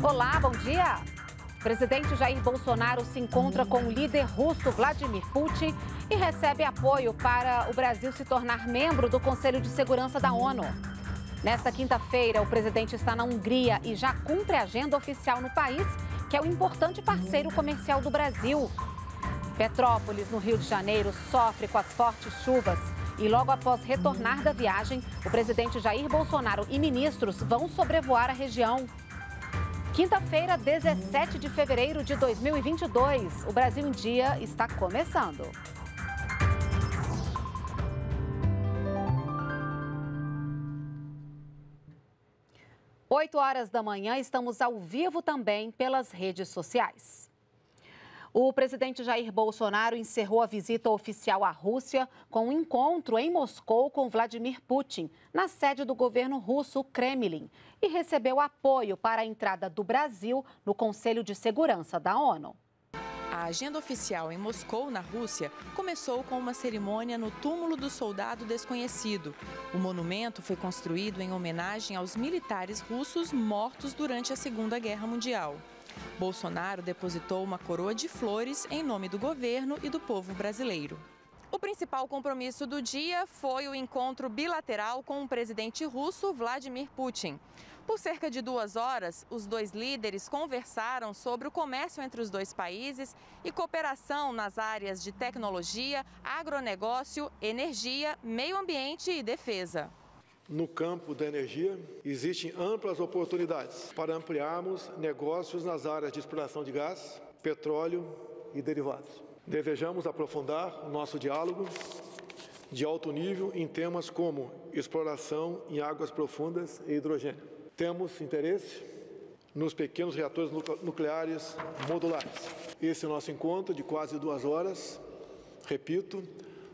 Olá, bom dia. O presidente Jair Bolsonaro se encontra com o líder russo Vladimir Putin e recebe apoio para o Brasil se tornar membro do Conselho de Segurança da ONU. Nesta quinta-feira, o presidente está na Hungria e já cumpre a agenda oficial no país, que é o um importante parceiro comercial do Brasil. Petrópolis, no Rio de Janeiro, sofre com as fortes chuvas. E logo após retornar da viagem, o presidente Jair Bolsonaro e ministros vão sobrevoar a região. Quinta-feira, 17 de fevereiro de 2022. O Brasil em Dia está começando. Oito horas da manhã, estamos ao vivo também pelas redes sociais. O presidente Jair Bolsonaro encerrou a visita oficial à Rússia com um encontro em Moscou com Vladimir Putin, na sede do governo russo Kremlin, e recebeu apoio para a entrada do Brasil no Conselho de Segurança da ONU. A agenda oficial em Moscou, na Rússia, começou com uma cerimônia no túmulo do soldado desconhecido. O monumento foi construído em homenagem aos militares russos mortos durante a Segunda Guerra Mundial. Bolsonaro depositou uma coroa de flores em nome do governo e do povo brasileiro. O principal compromisso do dia foi o encontro bilateral com o presidente russo Vladimir Putin. Por cerca de duas horas, os dois líderes conversaram sobre o comércio entre os dois países e cooperação nas áreas de tecnologia, agronegócio, energia, meio ambiente e defesa. No campo da energia, existem amplas oportunidades para ampliarmos negócios nas áreas de exploração de gás, petróleo e derivados. Desejamos aprofundar o nosso diálogo de alto nível em temas como exploração em águas profundas e hidrogênio. Temos interesse nos pequenos reatores nucleares modulares. Esse nosso encontro de quase duas horas, repito,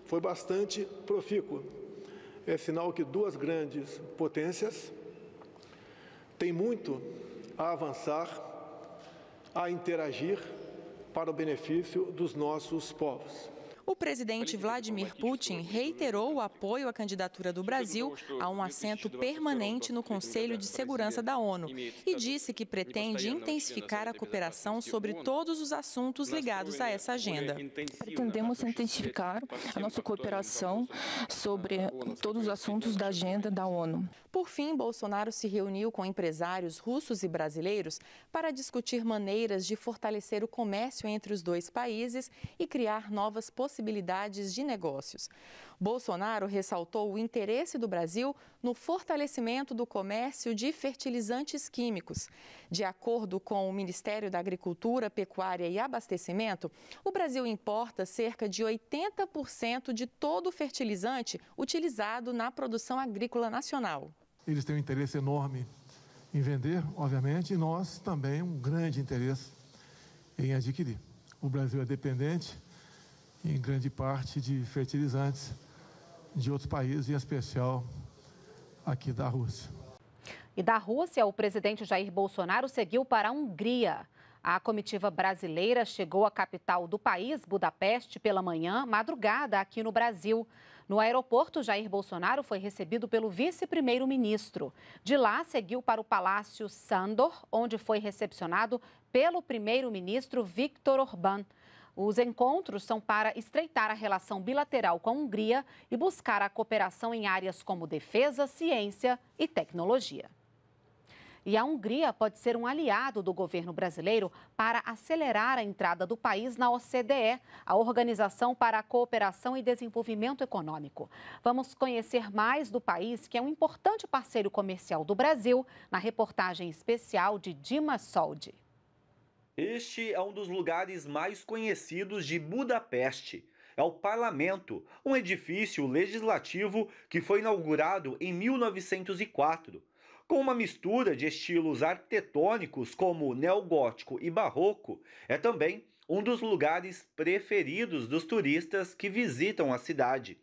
foi bastante profícuo é sinal que duas grandes potências têm muito a avançar, a interagir para o benefício dos nossos povos. O presidente Vladimir Putin reiterou o apoio à candidatura do Brasil a um assento permanente no Conselho de Segurança da ONU e tá disse que pretende intensificar a cooperação sobre todos os assuntos ligados a essa agenda. Né? Pretendemos intensificar a nossa cooperação né? sobre todos os assuntos da agenda da ONU. Por fim, Bolsonaro se reuniu com empresários russos e brasileiros para discutir maneiras de fortalecer o comércio entre os dois países e criar novas possibilidades possibilidades de negócios. Bolsonaro ressaltou o interesse do Brasil no fortalecimento do comércio de fertilizantes químicos. De acordo com o Ministério da Agricultura, Pecuária e Abastecimento, o Brasil importa cerca de 80% de todo o fertilizante utilizado na produção agrícola nacional. Eles têm um interesse enorme em vender, obviamente, e nós também um grande interesse em adquirir. O Brasil é dependente em grande parte de fertilizantes de outros países, em especial aqui da Rússia. E da Rússia, o presidente Jair Bolsonaro seguiu para a Hungria. A comitiva brasileira chegou à capital do país, Budapeste, pela manhã, madrugada, aqui no Brasil. No aeroporto, Jair Bolsonaro foi recebido pelo vice-primeiro-ministro. De lá, seguiu para o Palácio Sandor, onde foi recepcionado pelo primeiro-ministro Viktor Orbán. Os encontros são para estreitar a relação bilateral com a Hungria e buscar a cooperação em áreas como defesa, ciência e tecnologia. E a Hungria pode ser um aliado do governo brasileiro para acelerar a entrada do país na OCDE, a Organização para a Cooperação e Desenvolvimento Econômico. Vamos conhecer mais do país, que é um importante parceiro comercial do Brasil, na reportagem especial de Dima Soldi. Este é um dos lugares mais conhecidos de Budapeste. É o Parlamento, um edifício legislativo que foi inaugurado em 1904. Com uma mistura de estilos arquitetônicos como neogótico e barroco, é também um dos lugares preferidos dos turistas que visitam a cidade.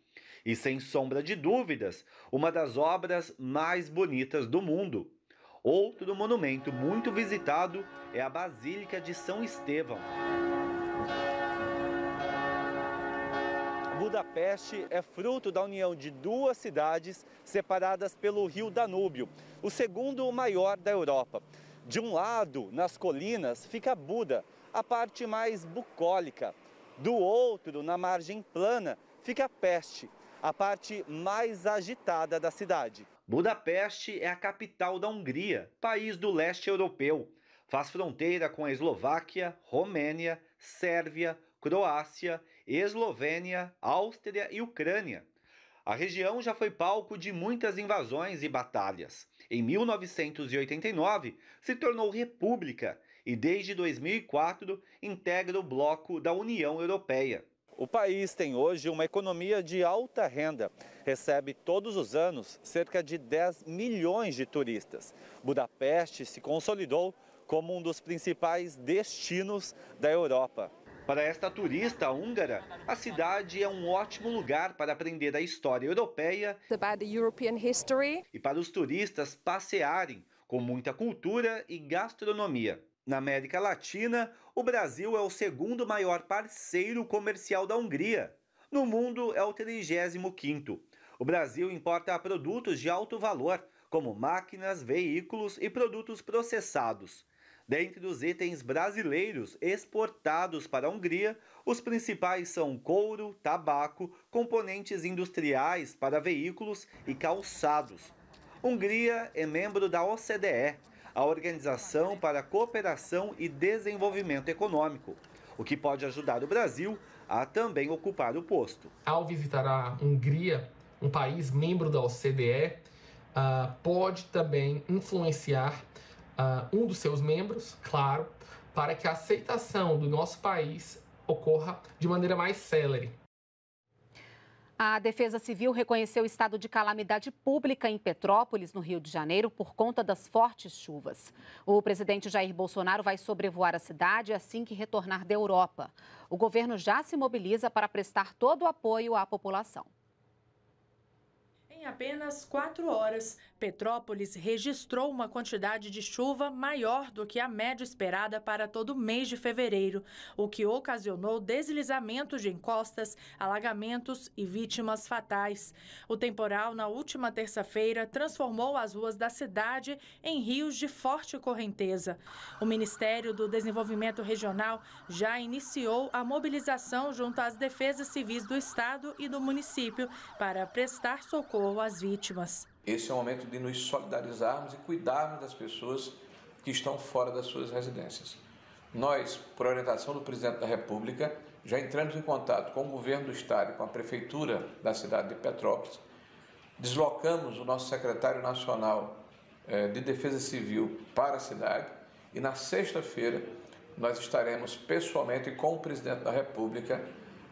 E sem sombra de dúvidas, uma das obras mais bonitas do mundo. Outro monumento muito visitado é a Basílica de São Estevão. Budapeste é fruto da união de duas cidades separadas pelo rio Danúbio, o segundo maior da Europa. De um lado, nas colinas, fica Buda, a parte mais bucólica. Do outro, na margem plana, fica Peste, a parte mais agitada da cidade. Budapeste é a capital da Hungria, país do leste europeu. Faz fronteira com a Eslováquia, Romênia, Sérvia, Croácia, Eslovênia, Áustria e Ucrânia. A região já foi palco de muitas invasões e batalhas. Em 1989, se tornou república e desde 2004 integra o bloco da União Europeia. O país tem hoje uma economia de alta renda. Recebe todos os anos cerca de 10 milhões de turistas. Budapeste se consolidou como um dos principais destinos da Europa. Para esta turista húngara, a cidade é um ótimo lugar para aprender a história europeia e para os turistas passearem com muita cultura e gastronomia. Na América Latina, o Brasil é o segundo maior parceiro comercial da Hungria. No mundo, é o 35. O Brasil importa produtos de alto valor, como máquinas, veículos e produtos processados. Dentre os itens brasileiros exportados para a Hungria, os principais são couro, tabaco, componentes industriais para veículos e calçados. Hungria é membro da OCDE, a Organização para a Cooperação e Desenvolvimento Econômico, o que pode ajudar o Brasil a também ocupar o posto. Ao visitar a Hungria, um país membro da OCDE, uh, ah, pode também influenciar uh, um dos seus membros, claro, para que a aceitação do nosso país ocorra de maneira mais célere. A Defesa Civil reconheceu o estado de calamidade pública em Petrópolis, no Rio de Janeiro, por conta das fortes chuvas. O presidente Jair Bolsonaro vai sobrevoar a cidade assim que retornar da Europa. O governo já se mobiliza para prestar todo o apoio à população. Em apenas quatro horas, Petrópolis registrou uma quantidade de chuva maior do que a média esperada para todo mês de fevereiro, o que ocasionou deslizamentos de encostas, alagamentos e vítimas fatais. O temporal, na última terça-feira, transformou as ruas da cidade em rios de forte correnteza. O Ministério do Desenvolvimento Regional já iniciou a mobilização junto às defesas civis do Estado e do município para prestar socorro ou as vítimas. Esse é o momento de nos solidarizarmos e cuidarmos das pessoas que estão fora das suas residências. Nós, por orientação do presidente da República, já entramos em contato com o governo do estado e com a prefeitura da cidade de Petrópolis. Deslocamos o nosso secretário nacional eh, de Defesa Civil para a cidade e na sexta-feira nós estaremos pessoalmente com o presidente da República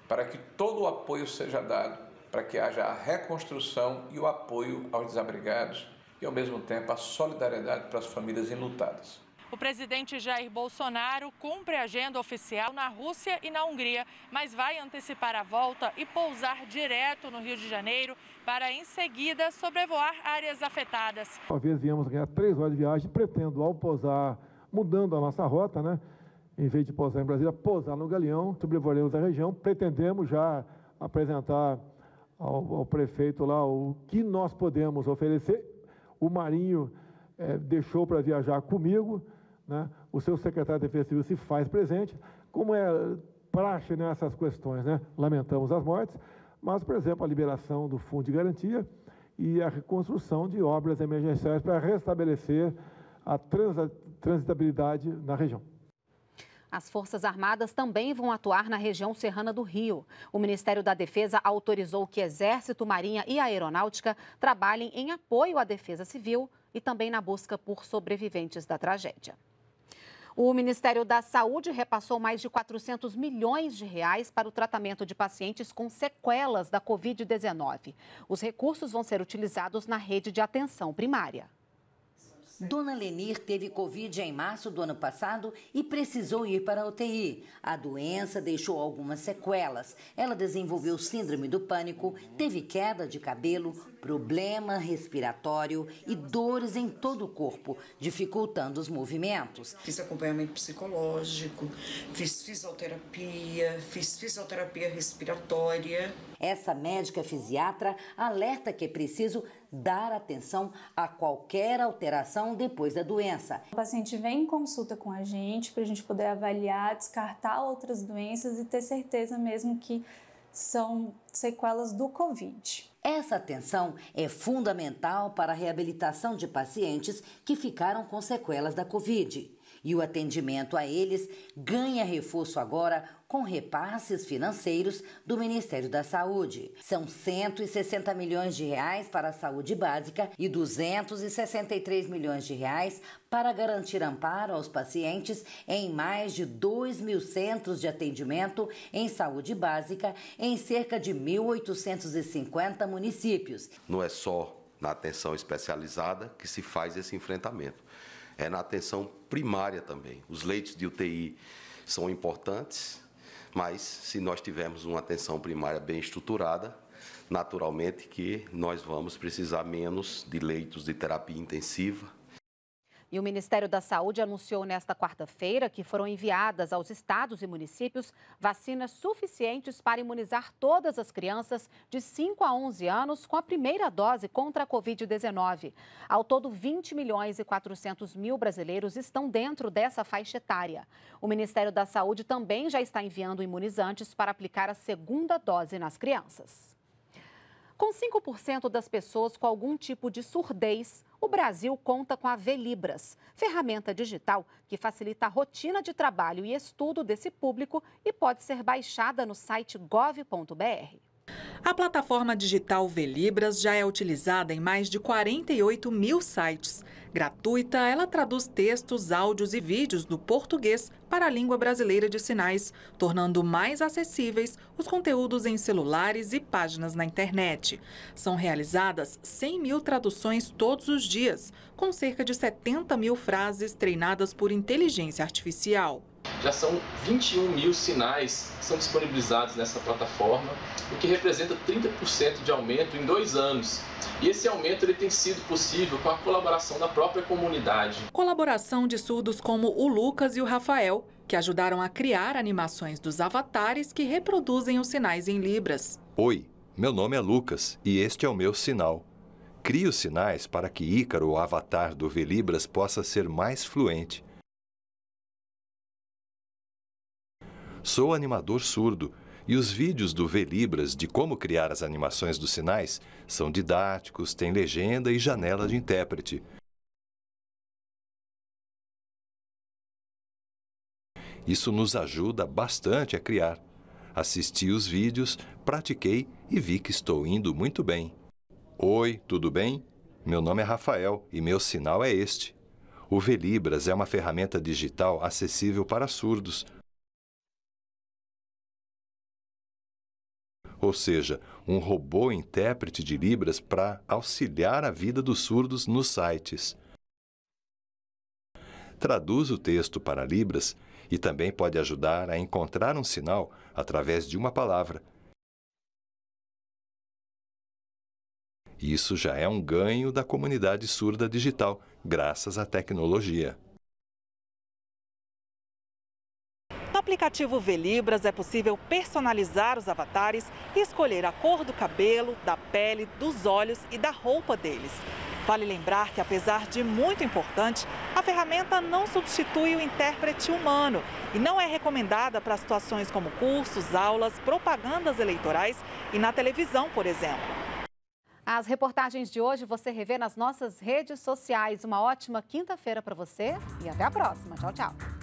para que todo o apoio seja dado para que haja a reconstrução e o apoio aos desabrigados e, ao mesmo tempo, a solidariedade para as famílias enlutadas. O presidente Jair Bolsonaro cumpre a agenda oficial na Rússia e na Hungria, mas vai antecipar a volta e pousar direto no Rio de Janeiro para, em seguida, sobrevoar áreas afetadas. Talvez viemos ganhar três horas de viagem, pretendo, ao pousar, mudando a nossa rota, né? em vez de pousar em Brasília, pousar no Galeão, sobrevoaremos a região, pretendemos já apresentar ao, ao prefeito lá o que nós podemos oferecer. O Marinho é, deixou para viajar comigo, né? o seu secretário de Defesa Civil se faz presente, como é praxe nessas né, questões. Né? Lamentamos as mortes, mas, por exemplo, a liberação do fundo de garantia e a reconstrução de obras emergenciais para restabelecer a transitabilidade na região. As Forças Armadas também vão atuar na região serrana do Rio. O Ministério da Defesa autorizou que Exército, Marinha e Aeronáutica trabalhem em apoio à Defesa Civil e também na busca por sobreviventes da tragédia. O Ministério da Saúde repassou mais de 400 milhões de reais para o tratamento de pacientes com sequelas da Covid-19. Os recursos vão ser utilizados na rede de atenção primária. Né? Dona Lenir teve Covid em março do ano passado e precisou ir para a UTI. A doença deixou algumas sequelas. Ela desenvolveu síndrome do pânico, teve queda de cabelo, problema respiratório e dores em todo o corpo, dificultando os movimentos. Fiz acompanhamento psicológico, fiz fisioterapia, fiz fisioterapia respiratória. Essa médica fisiatra alerta que é preciso dar atenção a qualquer alteração depois da doença. O paciente vem em consulta com a gente para a gente poder avaliar, descartar outras doenças e ter certeza mesmo que são sequelas do Covid. Essa atenção é fundamental para a reabilitação de pacientes que ficaram com sequelas da Covid. E o atendimento a eles ganha reforço agora com repasses financeiros do Ministério da Saúde. São 160 milhões de reais para a saúde básica e 263 milhões de reais para garantir amparo aos pacientes em mais de 2 mil centros de atendimento em saúde básica em cerca de 1.850 municípios. Não é só na atenção especializada que se faz esse enfrentamento é na atenção primária também. Os leitos de UTI são importantes, mas se nós tivermos uma atenção primária bem estruturada, naturalmente que nós vamos precisar menos de leitos de terapia intensiva e o Ministério da Saúde anunciou nesta quarta-feira que foram enviadas aos estados e municípios vacinas suficientes para imunizar todas as crianças de 5 a 11 anos com a primeira dose contra a Covid-19. Ao todo, 20 milhões e 400 mil brasileiros estão dentro dessa faixa etária. O Ministério da Saúde também já está enviando imunizantes para aplicar a segunda dose nas crianças. Com 5% das pessoas com algum tipo de surdez, o Brasil conta com a Libras, ferramenta digital que facilita a rotina de trabalho e estudo desse público e pode ser baixada no site gov.br. A plataforma digital Velibras já é utilizada em mais de 48 mil sites. Gratuita, ela traduz textos, áudios e vídeos do português para a língua brasileira de sinais, tornando mais acessíveis os conteúdos em celulares e páginas na internet. São realizadas 100 mil traduções todos os dias, com cerca de 70 mil frases treinadas por inteligência artificial já são 21 mil sinais que são disponibilizados nessa plataforma, o que representa 30% de aumento em dois anos. E esse aumento ele tem sido possível com a colaboração da própria comunidade. Colaboração de surdos como o Lucas e o Rafael, que ajudaram a criar animações dos avatares que reproduzem os sinais em libras. Oi, meu nome é Lucas e este é o meu sinal. Crio sinais para que Ícaro, o avatar do Velibras, possa ser mais fluente. Sou animador surdo e os vídeos do Velibras de como criar as animações dos sinais são didáticos, têm legenda e janela de intérprete. Isso nos ajuda bastante a criar. Assisti os vídeos, pratiquei e vi que estou indo muito bem. Oi, tudo bem? Meu nome é Rafael e meu sinal é este. O Velibras é uma ferramenta digital acessível para surdos, ou seja, um robô intérprete de Libras para auxiliar a vida dos surdos nos sites. Traduz o texto para Libras e também pode ajudar a encontrar um sinal através de uma palavra. Isso já é um ganho da comunidade surda digital, graças à tecnologia. aplicativo Velibras é possível personalizar os avatares e escolher a cor do cabelo, da pele, dos olhos e da roupa deles. Vale lembrar que, apesar de muito importante, a ferramenta não substitui o intérprete humano e não é recomendada para situações como cursos, aulas, propagandas eleitorais e na televisão, por exemplo. As reportagens de hoje você revê nas nossas redes sociais. Uma ótima quinta-feira para você e até a próxima. Tchau, tchau.